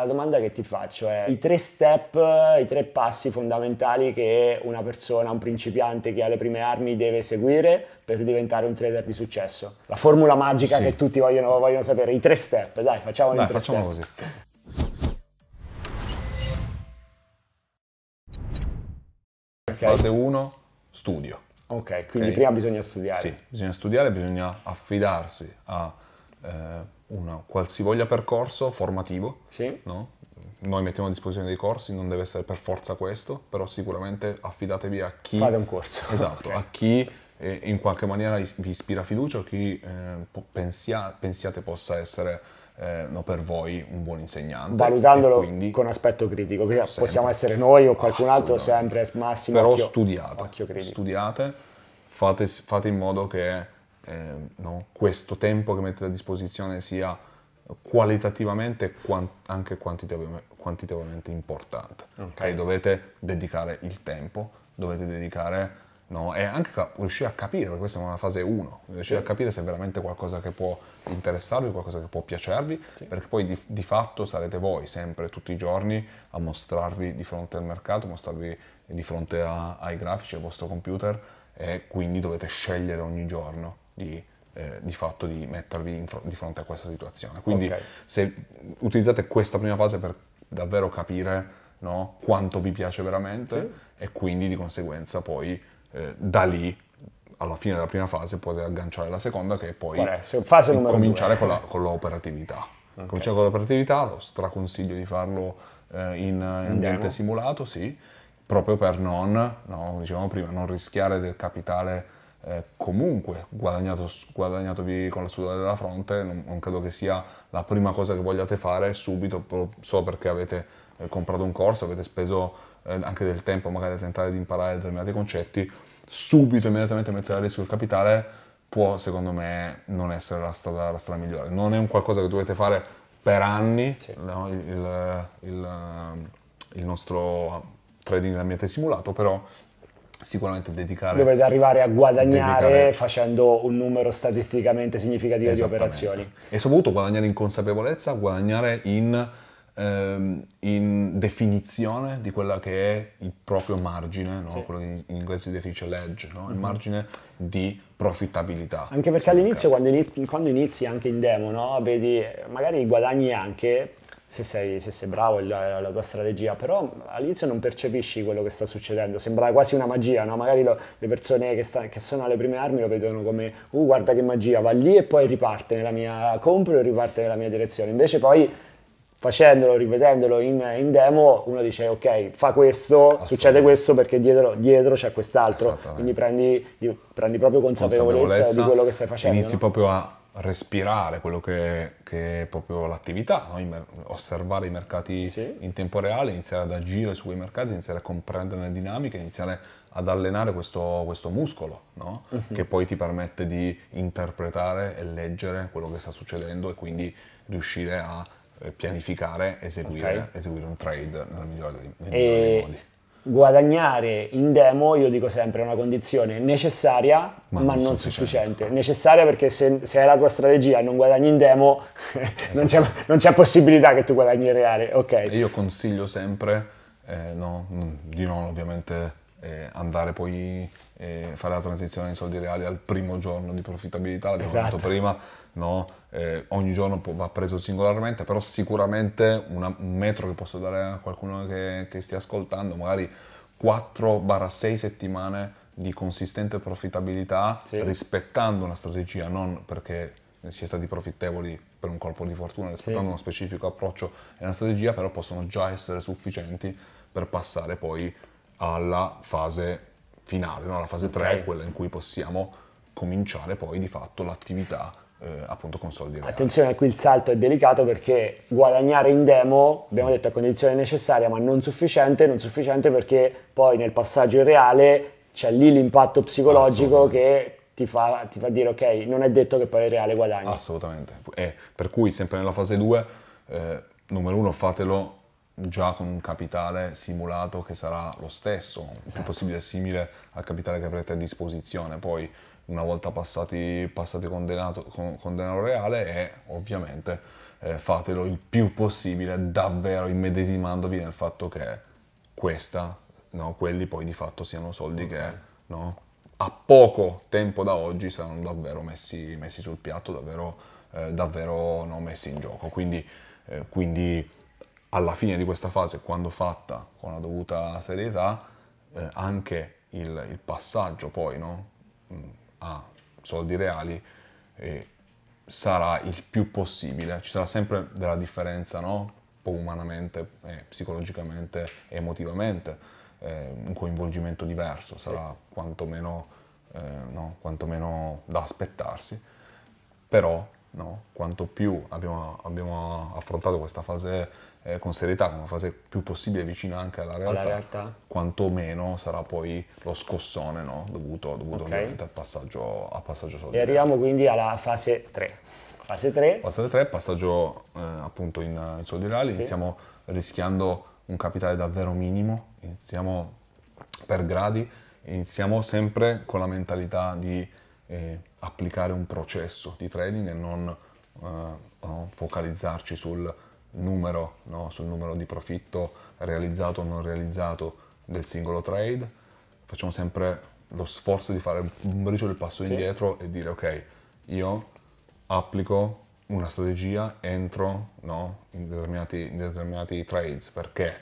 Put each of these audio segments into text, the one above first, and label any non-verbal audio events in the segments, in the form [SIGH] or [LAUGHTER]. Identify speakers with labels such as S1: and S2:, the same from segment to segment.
S1: La domanda che ti faccio è i tre step, i tre passi fondamentali che una persona, un principiante che ha le prime armi deve seguire per diventare un trader di successo. La formula magica sì. che tutti vogliono, vogliono, sapere, i tre step, dai facciamo dai, facciamo
S2: step. così. Okay. Fase 1, studio. Ok, quindi okay. prima bisogna studiare. Sì, bisogna studiare, bisogna affidarsi a eh, un qualsivoglia percorso formativo, sì. no? noi mettiamo a disposizione dei corsi, non deve essere per forza questo, però sicuramente affidatevi a chi... Fate un corso. Esatto, okay. a chi eh, in qualche maniera vi ispira fiducia o chi eh, pensia, pensiate possa essere eh, no, per voi un buon insegnante. Valutandolo quindi, con aspetto critico, sempre, possiamo
S1: essere noi o qualcun altro sempre massimo. Però occhio,
S2: studiate, occhio studiate fate, fate in modo che eh, no? questo tempo che mettete a disposizione sia qualitativamente e quant- anche quantitativamente, quantitativamente importante. Okay. Dovete dedicare il tempo, dovete dedicare no? e anche cap- riuscire a capire, perché questa è una fase 1, riuscire sì. a capire se è veramente qualcosa che può interessarvi, qualcosa che può piacervi, sì. perché poi di, di, fatto sarete voi sempre tutti i giorni a mostrarvi di fronte al mercato, mostrarvi di fronte a, ai grafici, al vostro computer e quindi dovete scegliere ogni giorno di, eh, di fatto di mettervi fr- di fronte a questa situazione. Quindi okay. se utilizzate questa prima fase per davvero capire no, quanto vi piace veramente sì. e quindi di conseguenza poi eh, da lì alla fine della prima fase potete agganciare la seconda che è poi fase cominciare con, la, con, l'operatività. Okay. Cominciare con l'operatività, lo straconsiglio di farlo eh, in, in ambiente simulato, sì, proprio per non, no, dicevamo prima, non rischiare del capitale eh, comunque guadagnato, guadagnatovi con la sudata della fronte, non, non, credo che sia la prima cosa che vogliate fare subito, solo perché avete eh, comprato un corso, avete speso eh, anche del tempo magari a tentare di imparare determinati concetti, subito immediatamente mettere a rischio il capitale può secondo me non essere la strada, la strada migliore. Non è un qualcosa che dovete fare per anni, sì. no, il, il, ehm, il, nostro trading l'ambiente simulato, però sicuramente dedicare... Dovete arrivare a guadagnare dedicare...
S1: facendo un numero statisticamente significativo di operazioni.
S2: E soprattutto guadagnare in consapevolezza, guadagnare in, ehm, in definizione di quello che è il proprio margine, no? sì. quello che in inglese si definisce ledge, no? il mm -hmm. margine di profittabilità.
S1: Anche perché all'inizio, quando, inizi, quando inizi anche in demo, no? vedi, magari guadagni anche, se sei, se sei bravo la tua strategia, però all'inizio non percepisci quello che sta succedendo, sembra quasi una magia, no? magari lo, le persone che, sta, che, sono alle prime armi lo vedono come, uh guarda che magia, va lì e poi riparte nella mia, compro e riparte nella mia direzione, invece poi facendolo, ripetendolo in, in, demo, uno dice ok, fa questo, succede questo perché dietro, dietro c'è quest'altro, quindi prendi, prendi proprio consapevolezza, consapevolezza, di quello che stai facendo. Inizi no?
S2: proprio a respirare quello che, che è proprio l'attività, no? osservare i mercati sì. in tempo reale, iniziare ad agire su quei mercati, iniziare a comprendere le dinamiche, iniziare ad allenare questo, questo muscolo, no? uh-huh. che poi ti permette di interpretare e leggere quello che sta succedendo e quindi riuscire a eh, pianificare, eseguire, okay. eseguire un trade nel migliore dei, nel migliore dei modi
S1: guadagnare in demo, io dico sempre, è una condizione necessaria ma, ma non, sufficiente. sufficiente. Necessaria perché se, se, è la tua strategia e non guadagni in demo, [LAUGHS] esatto. non, c'è, non, c'è, possibilità che tu guadagni in reale.
S2: Okay. Io consiglio sempre eh, no, mm, di non ovviamente eh, andare poi fare la transizione in soldi reali al primo giorno di profittabilità, l'abbiamo esatto. detto prima, no? eh, ogni giorno può, va preso singolarmente, però sicuramente una, un metro che posso dare a qualcuno che, che stia ascoltando, magari 4-6 settimane di consistente profittabilità sì. rispettando una strategia, non perché si è stati profittevoli per un colpo di fortuna, rispettando sì. uno specifico approccio e una strategia, però possono già essere sufficienti per passare poi alla fase finale, no? la fase 3 è quella in cui possiamo cominciare poi di fatto l'attività eh, appunto con soldi reali.
S1: Attenzione, qui il salto è delicato perché guadagnare in demo, abbiamo detto a condizione necessaria ma non sufficiente, non sufficiente perché poi nel passaggio reale c'è lì l'impatto psicologico che ti fa, ti fa, dire ok, non è detto che poi il reale guadagni.
S2: Assolutamente, e per cui sempre nella fase 2, eh, numero uno fatelo già con un capitale simulato che sarà lo stesso, esatto. il più possibile simile al capitale che avrete a disposizione. Poi una volta passati, passati con, denato, con, con, denaro reale è ovviamente eh, fatelo il più possibile davvero immedesimandovi nel fatto che questa, no, quelli poi di fatto siano soldi okay. che no, a poco tempo da oggi saranno davvero messi, messi sul piatto, davvero, eh, davvero no, messi in gioco. Quindi, eh, quindi alla fine di questa fase, quando fatta con la dovuta serietà, eh, anche il, il, passaggio poi no? Mm, a soldi reali eh, sarà il più possibile. Ci sarà sempre della differenza, no? umanamente, eh, psicologicamente e emotivamente, eh, un coinvolgimento diverso, sarà quantomeno, eh, no? quantomeno da aspettarsi, però no? quanto più abbiamo, abbiamo affrontato questa fase eh, con serietà, come fase più possibile vicina anche alla realtà, alla realtà. quanto meno sarà poi lo scossone no? dovuto, dovuto okay. ovviamente al passaggio, al passaggio soldato. E
S1: arriviamo quindi alla fase
S2: 3. Fase 3. Fase 3, passaggio eh, appunto in, in soldi reali, sì. iniziamo rischiando un capitale davvero minimo, iniziamo per gradi, iniziamo sempre con la mentalità di eh, applicare un processo di trading e non eh, no, focalizzarci sul numero, no, sul numero di profitto realizzato o non realizzato del singolo trade, facciamo sempre lo sforzo di fare un briciolo del passo sì. indietro e dire ok, io applico una strategia entro no, in, determinati, in, determinati, trades perché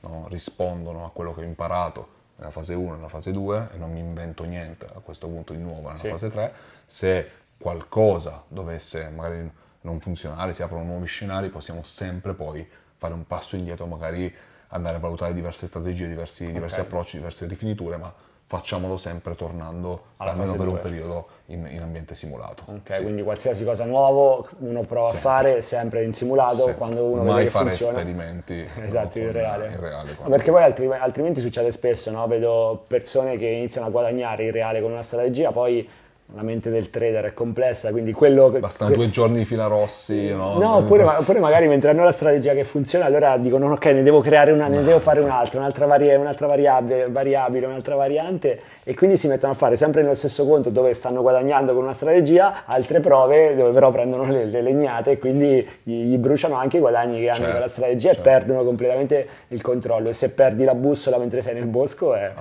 S2: no, rispondono a quello che ho imparato, nella fase 1 nella fase 2 e non mi invento niente a questo punto di nuovo nella sì. fase 3, se qualcosa dovesse magari non funzionare, si aprono nuovi scenari, possiamo sempre poi fare un passo indietro, magari andare a valutare diverse strategie, diversi, okay. diversi approcci, diverse rifiniture, ma facciamolo sempre tornando Alla almeno per due. un periodo in, in, ambiente simulato. Ok, sì. quindi
S1: qualsiasi cosa nuova uno prova sempre. a fare sempre in simulato sempre. quando uno Mai vede fare funziona.
S2: esperimenti [LAUGHS]
S1: esatto, in reale. In reale no, perché poi altri, altrimenti succede spesso, no? vedo persone che iniziano a guadagnare in reale con una strategia, poi la mente del trader è complessa, quindi quello... Bastano que... due giorni
S2: di fila rossi, no? No, oppure,
S1: ma, magari mentre hanno la strategia che funziona, allora dicono ok, ne devo creare una, ne devo fare un'altra, un'altra, varia, un'altra variabile, variabile, un'altra variante, e quindi si mettono a fare sempre nello stesso conto dove stanno guadagnando con una strategia, altre prove dove però prendono le, le legnate e quindi gli, gli, bruciano anche i guadagni che hanno certo, con la certo, strategia certo. e perdono completamente il controllo. E se perdi la bussola mentre sei nel bosco è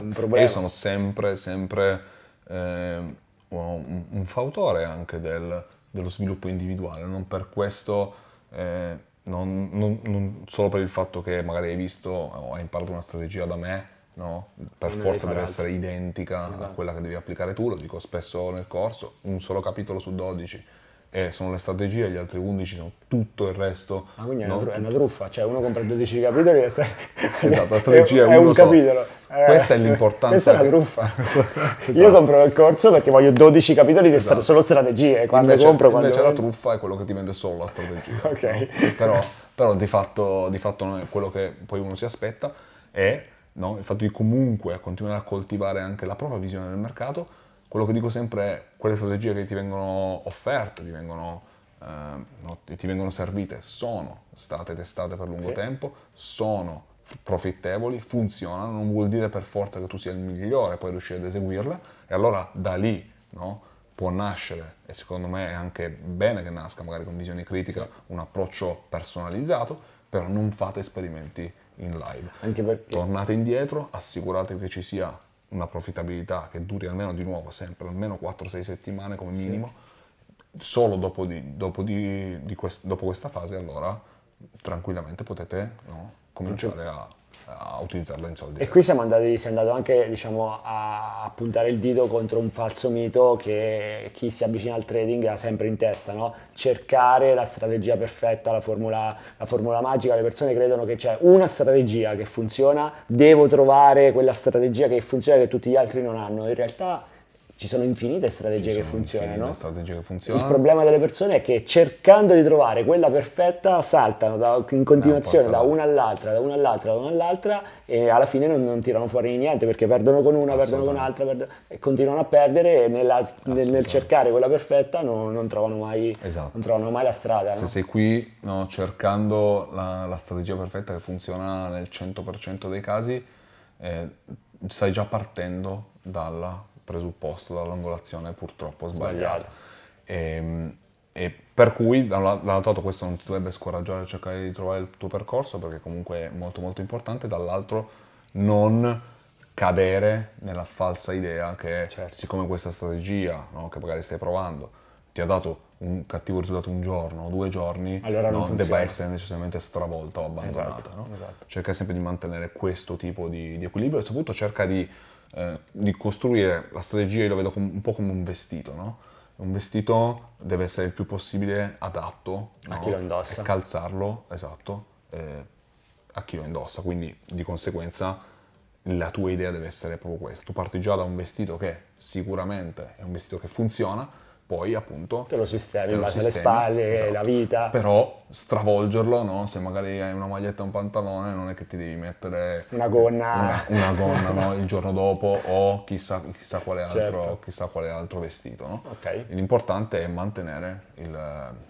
S1: un problema. Io
S2: sono sempre, sempre... Eh un, un fautore anche del, dello sviluppo individuale, non per questo, eh, non, non, non, solo per il fatto che magari hai visto o hai imparato una strategia da me, no? per non forza deve essere identica esatto. a quella che devi applicare tu, lo dico spesso nel corso, un solo capitolo su 12 eh, sono le strategie, gli altri 11 sono tutto il resto. Ma quindi è, no? una, tru- è una truffa, cioè
S1: uno compra 12 capitoli e sta... [LAUGHS] Esatto, la [LAUGHS] strategia è, è un so. capitolo. Eh, Questa è l'importanza. Questa è una truffa. [LAUGHS] esatto. Io compro il corso perché voglio 12 capitoli che esatto. solo strategie, quando invece, compro... Quando invece voglio... la
S2: truffa è quello che ti vende solo la strategia. ok. Però, però di, fatto, di fatto quello che poi uno si aspetta è no? il fatto di comunque continuare a coltivare anche la propria visione del mercato, quello che dico sempre è quelle strategie che ti vengono offerte, ti vengono, eh, no, ti vengono servite, sono state testate per lungo sì. tempo, sono profittevoli, funzionano, non vuol dire per forza che tu sia il migliore, poi riuscire ad eseguirle e allora da lì no, può nascere e secondo me è anche bene che nasca magari con visione critica un approccio personalizzato, però non fate esperimenti in live. Perché... Tornate indietro, assicuratevi che ci sia una profittabilità che duri almeno di nuovo sempre, almeno 4-6 settimane come minimo, solo dopo, di, dopo, di, di quest, dopo questa fase allora tranquillamente potete no, cominciare a a utilizzarlo in soldi. E qui
S1: siamo andati, si è andato anche diciamo, a puntare il dito contro un falso mito che chi si avvicina al trading ha sempre in testa, no? cercare la strategia perfetta, la formula, la formula magica, le persone credono che c'è una strategia che funziona, devo trovare quella strategia che funziona che tutti gli altri non hanno, in realtà ci sono infinite strategie che funzionano. strategie che funzionano. Il problema delle persone è che cercando di trovare quella perfetta saltano da, in continuazione eh, da una all'altra, da una all'altra, da una all'altra e alla fine non, non tirano fuori niente perché perdono con una, perdono con un'altra perdono, e continuano a perdere e nella, nel, nel, cercare quella perfetta non, non, trovano, mai, esatto. non trovano, mai, la strada. Se no? sei
S2: qui no, cercando la, la, strategia perfetta che funziona nel 100% dei casi, eh, stai già partendo dalla presupposto dall'angolazione purtroppo sbagliata. E, ehm, e, per cui dall'altro lato questo non ti dovrebbe scoraggiare a cercare di trovare il tuo percorso perché comunque è molto molto importante, dall'altro non cadere nella falsa idea che certo. siccome questa strategia no, che magari stai provando ti ha dato un cattivo risultato un giorno o due giorni allora no, non debba essere necessariamente stravolta o abbandonata. Esatto, no? esatto. Cerca sempre di mantenere questo tipo di, di equilibrio e soprattutto cerca di eh, di costruire la strategia, io la vedo com- un po' come un vestito, no? Un vestito deve essere il più possibile adatto a no? chi lo indossa. E calzarlo, esatto, eh, a chi lo indossa. Quindi di conseguenza la tua idea deve essere proprio questa. Tu parti già da un vestito che sicuramente è un vestito che funziona, poi appunto... Te lo sistemi, te lo sistemi, le spalle, esatto. la vita. Però stravolgerlo, no? se magari hai una maglietta e un pantalone non è che ti devi mettere... Una gonna. Una, una gonna no? il giorno dopo o chissà, chissà, quale, altro, certo. chissà quale altro vestito. No? Okay. L'importante è mantenere il,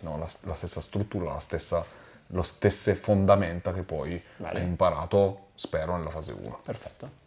S2: no, la, la, stessa struttura, la stessa, lo stesse fondamenta che poi vale. hai imparato, spero, nella fase 1. Perfetto.